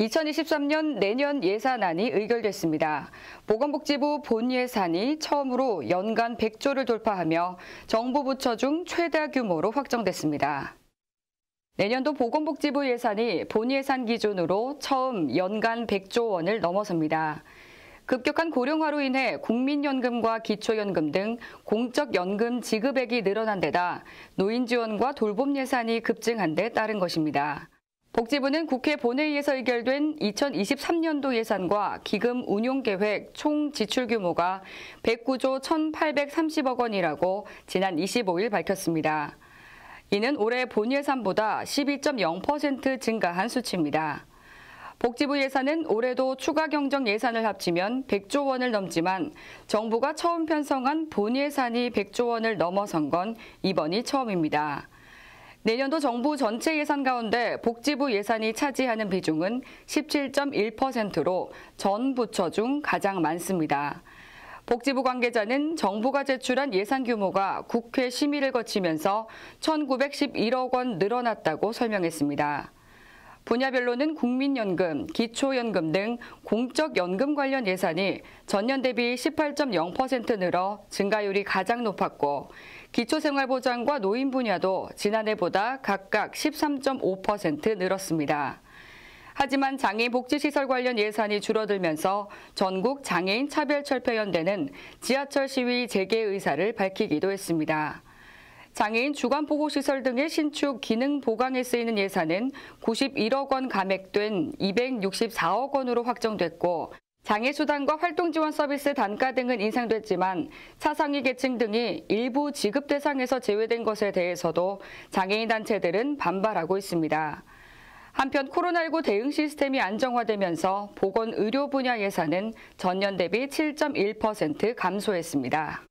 2023년 내년 예산안이 의결됐습니다. 보건복지부 본 예산이 처음으로 연간 100조를 돌파하며 정부 부처 중최대 규모로 확정됐습니다. 내년도 보건복지부 예산이 본 예산 기준으로 처음 연간 100조 원을 넘어섭니다. 급격한 고령화로 인해 국민연금과 기초연금 등 공적연금 지급액이 늘어난 데다 노인지원과 돌봄 예산이 급증한 데 따른 것입니다. 복지부는 국회 본회의에서 의결된 2023년도 예산과 기금 운용 계획 총 지출 규모가 109조 1,830억 원이라고 지난 25일 밝혔습니다. 이는 올해 본 예산보다 12.0% 증가한 수치입니다. 복지부 예산은 올해도 추가 경정 예산을 합치면 100조 원을 넘지만 정부가 처음 편성한 본 예산이 100조 원을 넘어선 건 이번이 처음입니다. 내년도 정부 전체 예산 가운데 복지부 예산이 차지하는 비중은 17.1%로 전 부처 중 가장 많습니다. 복지부 관계자는 정부가 제출한 예산 규모가 국회 심의를 거치면서 1,911억 원 늘어났다고 설명했습니다. 분야별로는 국민연금, 기초연금 등 공적연금 관련 예산이 전년 대비 18.0% 늘어 증가율이 가장 높았고 기초생활보장과 노인 분야도 지난해보다 각각 13.5% 늘었습니다. 하지만 장애인 복지시설 관련 예산이 줄어들면서 전국 장애인 차별철폐연대는 지하철 시위 재개 의사를 밝히기도 했습니다. 장애인 주간보호시설 등의 신축 기능 보강에 쓰이는 예산은 91억 원 감액된 264억 원으로 확정됐고 장애수당과 활동지원 서비스 단가 등은 인상됐지만 차상위 계층 등이 일부 지급 대상에서 제외된 것에 대해서도 장애인 단체들은 반발하고 있습니다. 한편 코로나19 대응 시스템이 안정화되면서 보건 의료 분야 예산은 전년 대비 7.1% 감소했습니다.